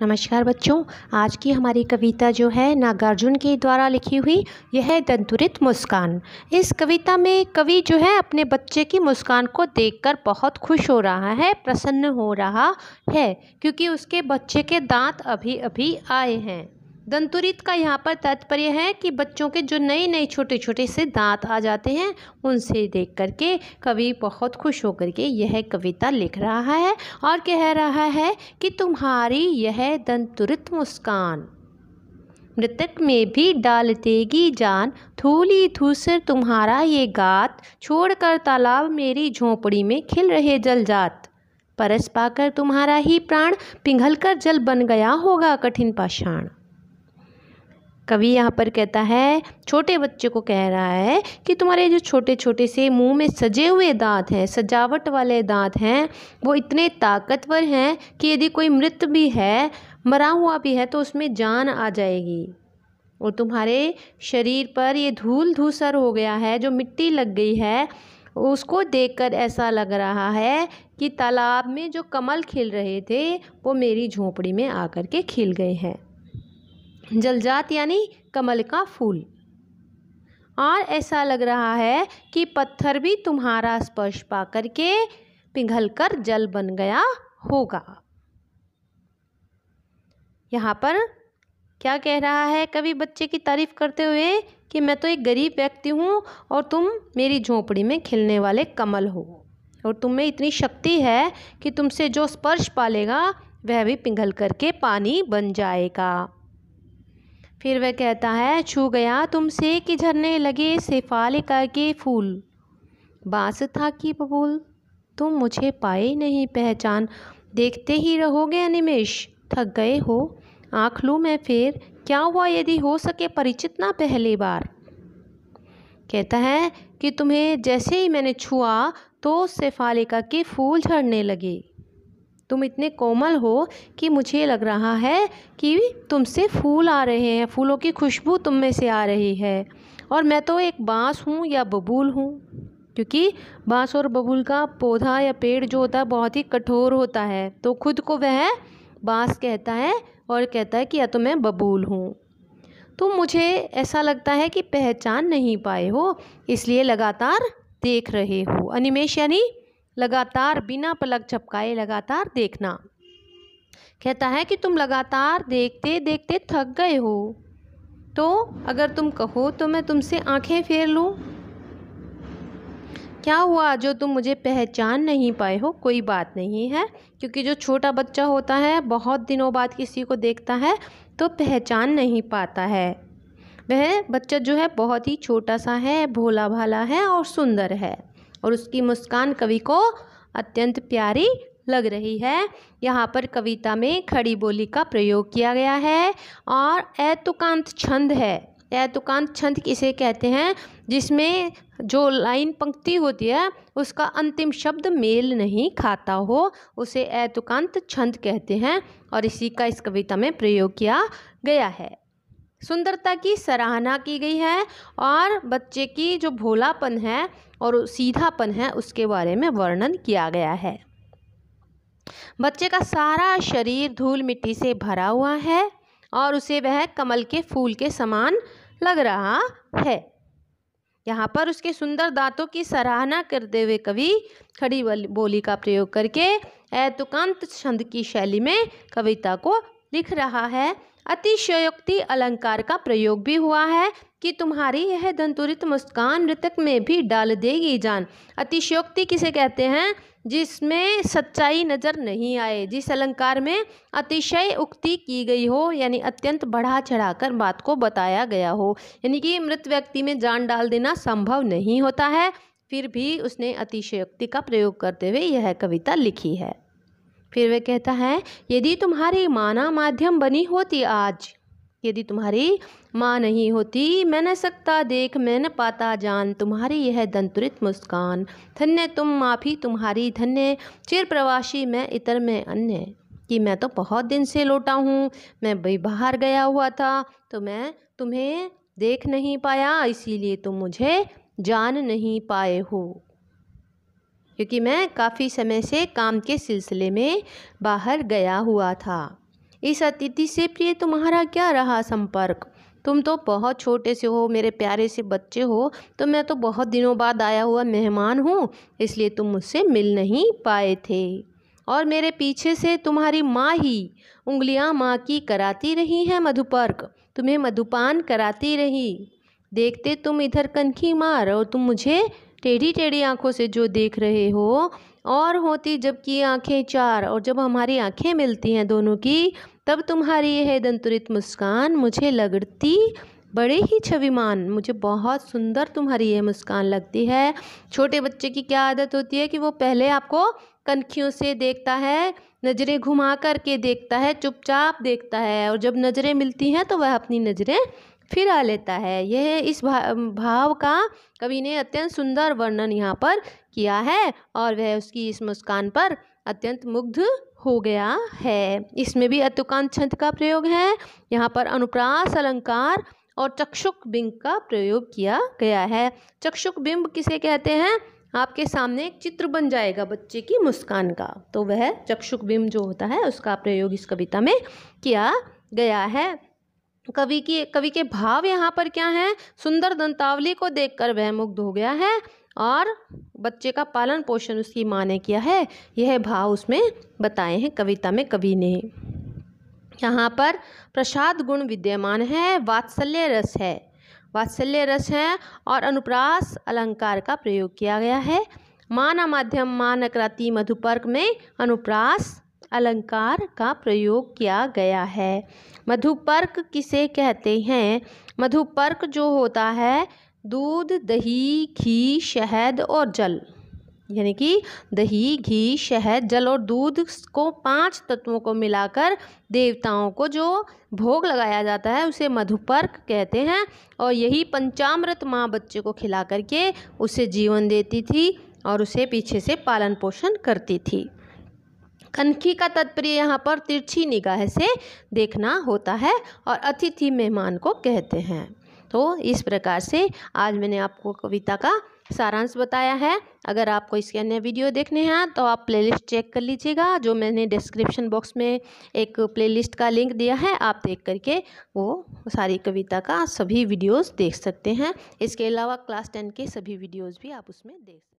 नमस्कार बच्चों आज की हमारी कविता जो है नागार्जुन के द्वारा लिखी हुई यह है दंतुरित मुस्कान इस कविता में कवि जो है अपने बच्चे की मुस्कान को देखकर बहुत खुश हो रहा है प्रसन्न हो रहा है क्योंकि उसके बच्चे के दांत अभी अभी आए हैं दंतुरित का यहाँ पर तात्पर्य है कि बच्चों के जो नए नए छोटे छोटे से दांत आ जाते हैं उनसे देख करके कवि बहुत खुश होकर के यह कविता लिख रहा है और कह रहा है कि तुम्हारी यह दंतुरित मुस्कान मृतक में भी डाल देगी जान थूली थूसर तुम्हारा ये गात छोड़कर तालाब मेरी झोपड़ी में खिल रहे जल जात परस पाकर तुम्हारा ही प्राण पिघल कर जल बन गया होगा कठिन पाषाण कवि यहाँ पर कहता है छोटे बच्चे को कह रहा है कि तुम्हारे जो छोटे छोटे से मुंह में सजे हुए दांत हैं सजावट वाले दांत हैं वो इतने ताकतवर हैं कि यदि कोई मृत भी है मरा हुआ भी है तो उसमें जान आ जाएगी और तुम्हारे शरीर पर ये धूल धूसर हो गया है जो मिट्टी लग गई है उसको देखकर ऐसा लग रहा है कि तालाब में जो कमल खिल रहे थे वो मेरी झोपड़ी में आकर के खिल गए हैं जलजात यानी कमल का फूल और ऐसा लग रहा है कि पत्थर भी तुम्हारा स्पर्श पा करके पिघल कर जल बन गया होगा यहाँ पर क्या कह रहा है कभी बच्चे की तारीफ करते हुए कि मैं तो एक गरीब व्यक्ति हूँ और तुम मेरी झोपड़ी में खिलने वाले कमल हो और तुम में इतनी शक्ति है कि तुमसे जो स्पर्श पालेगा वह भी पिघल करके पानी बन जाएगा फिर वह कहता है छू गया तुमसे कि झरने लगे सेफालिका के फूल बास था कि बबूल तुम मुझे पाए नहीं पहचान देखते ही रहोगे अनिमेश थक गए हो आँख लूँ मैं फिर क्या हुआ यदि हो सके परिचित ना पहली बार कहता है कि तुम्हें जैसे ही मैंने छुआ तो सेफालिका के फूल झड़ने लगे तुम इतने कोमल हो कि मुझे लग रहा है कि तुमसे फूल आ रहे हैं फूलों की खुशबू तुम में से आ रही है और मैं तो एक बाँस हूँ या बबूल हूँ क्योंकि बाँस और बबूल का पौधा या पेड़ जो होता है बहुत ही कठोर होता है तो खुद को वह बाँस कहता है और कहता है कि या तो मैं बबूल हूँ तुम तो मुझे ऐसा लगता है कि पहचान नहीं पाए हो इसलिए लगातार देख रहे हो अनिमेश यानी लगातार बिना पलक झपकाए लगातार देखना कहता है कि तुम लगातार देखते देखते थक गए हो तो अगर तुम कहो तो मैं तुमसे आंखें फेर लूँ क्या हुआ जो तुम मुझे पहचान नहीं पाए हो कोई बात नहीं है क्योंकि जो छोटा बच्चा होता है बहुत दिनों बाद किसी को देखता है तो पहचान नहीं पाता है वह बच्चा जो है बहुत ही छोटा सा है भोला भाला है और सुंदर है और उसकी मुस्कान कवि को अत्यंत प्यारी लग रही है यहाँ पर कविता में खड़ी बोली का प्रयोग किया गया है और ऐतुकांत छंद है ऐतुकांत छंद किसे कहते हैं जिसमें जो लाइन पंक्ति होती है उसका अंतिम शब्द मेल नहीं खाता हो उसे ऐतुकांत छंद कहते हैं और इसी का इस कविता में प्रयोग किया गया है सुंदरता की सराहना की गई है और बच्चे की जो भोलापन है और सीधापन है उसके बारे में वर्णन किया गया है बच्चे का सारा शरीर धूल मिट्टी से भरा हुआ है और उसे वह कमल के फूल के समान लग रहा है यहाँ पर उसके सुंदर दांतों की सराहना करते हुए कवि खड़ी बोली का प्रयोग करके ऐतुकांत छंद की शैली में कविता को लिख रहा है अतिशयोक्ति अलंकार का प्रयोग भी हुआ है कि तुम्हारी यह दंतुरित मुस्कान मृतक में भी डाल देगी जान अतिशयोक्ति किसे कहते हैं जिसमें सच्चाई नज़र नहीं आए जिस अलंकार में अतिशय उक्ति की गई हो यानी अत्यंत बढ़ा चढ़ाकर बात को बताया गया हो यानी कि मृत व्यक्ति में जान डाल देना संभव नहीं होता है फिर भी उसने अतिशयोक्ति का प्रयोग करते हुए यह कविता लिखी है फिर वह कहता है यदि तुम्हारी माँ माध्यम बनी होती आज यदि तुम्हारी माँ नहीं होती मैं न सकता देख मैं न पाता जान तुम्हारी यह दंतुरित मुस्कान धन्य तुम माफी तुम्हारी धन्य चिर प्रवासी मैं इतर में अन्य कि मैं तो बहुत दिन से लौटा हूँ मैं भाई बाहर गया हुआ था तो मैं तुम्हें देख नहीं पाया इसीलिए तुम मुझे जान नहीं पाए हो क्योंकि मैं काफ़ी समय से काम के सिलसिले में बाहर गया हुआ था इस अतिथि से प्रिय तुम्हारा क्या रहा संपर्क तुम तो बहुत छोटे से हो मेरे प्यारे से बच्चे हो तो मैं तो बहुत दिनों बाद आया हुआ मेहमान हूँ इसलिए तुम मुझसे मिल नहीं पाए थे और मेरे पीछे से तुम्हारी माँ ही उंगलियाँ माँ की कराती रही हैं मधुपर्क तुम्हें मधुपान कराती रही देखते तुम इधर कनखी मार और तुम मुझे टेढ़ी टेढ़ी आँखों से जो देख रहे हो और होती जबकि आँखें चार और जब हमारी आँखें मिलती हैं दोनों की तब तुम्हारी यह दंतुरित मुस्कान मुझे लगती बड़े ही छविमान मुझे बहुत सुंदर तुम्हारी यह मुस्कान लगती है छोटे बच्चे की क्या आदत होती है कि वो पहले आपको कनखियों से देखता है नज़रें घुमा करके देखता है चुपचाप देखता है और जब नज़रें मिलती हैं तो वह अपनी नज़रें फिर आ लेता है यह इस भाव का कवि ने अत्यंत सुंदर वर्णन यहाँ पर किया है और वह उसकी इस मुस्कान पर अत्यंत मुग्ध हो गया है इसमें भी अत्युकांत छंद का प्रयोग है यहाँ पर अनुप्रास अलंकार और चक्षुक बिंब का प्रयोग किया गया है चक्षुक बिंब किसे कहते हैं आपके सामने एक चित्र बन जाएगा बच्चे की मुस्कान का तो वह चक्षुक बिंब जो होता है उसका प्रयोग इस कविता में किया गया है कवि की कवि के भाव यहाँ पर क्या हैं सुंदर दंतावली को देखकर वह मुग्ध हो गया है और बच्चे का पालन पोषण उसकी माँ ने किया है यह भाव उसमें बताए हैं कविता में कवि ने यहाँ पर प्रसाद गुण विद्यमान है वात्सल्य रस है वात्सल्य रस है और अनुप्रास अलंकार का प्रयोग किया गया है मान माध्यम मानक्राति मधुपर्क में अनुप्रास अलंकार का प्रयोग किया गया है मधुपर्क किसे कहते हैं मधुपर्क जो होता है दूध दही घी शहद और जल यानी कि दही घी शहद जल और दूध को पांच तत्वों को मिलाकर देवताओं को जो भोग लगाया जाता है उसे मधुपर्क कहते हैं और यही पंचामृत माँ बच्चे को खिला करके उसे जीवन देती थी और उसे पीछे से पालन पोषण करती थी खनखी का तत्पर्य यहाँ पर तिरछी निगाह से देखना होता है और अतिथि मेहमान को कहते हैं तो इस प्रकार से आज मैंने आपको कविता का सारांश बताया है अगर आपको इसके अन्य वीडियो देखने हैं तो आप प्लेलिस्ट चेक कर लीजिएगा जो मैंने डिस्क्रिप्शन बॉक्स में एक प्लेलिस्ट का लिंक दिया है आप देख करके वो सारी कविता का सभी वीडियोस देख सकते हैं इसके अलावा क्लास टेन के सभी वीडियोस भी आप उसमें देख सकते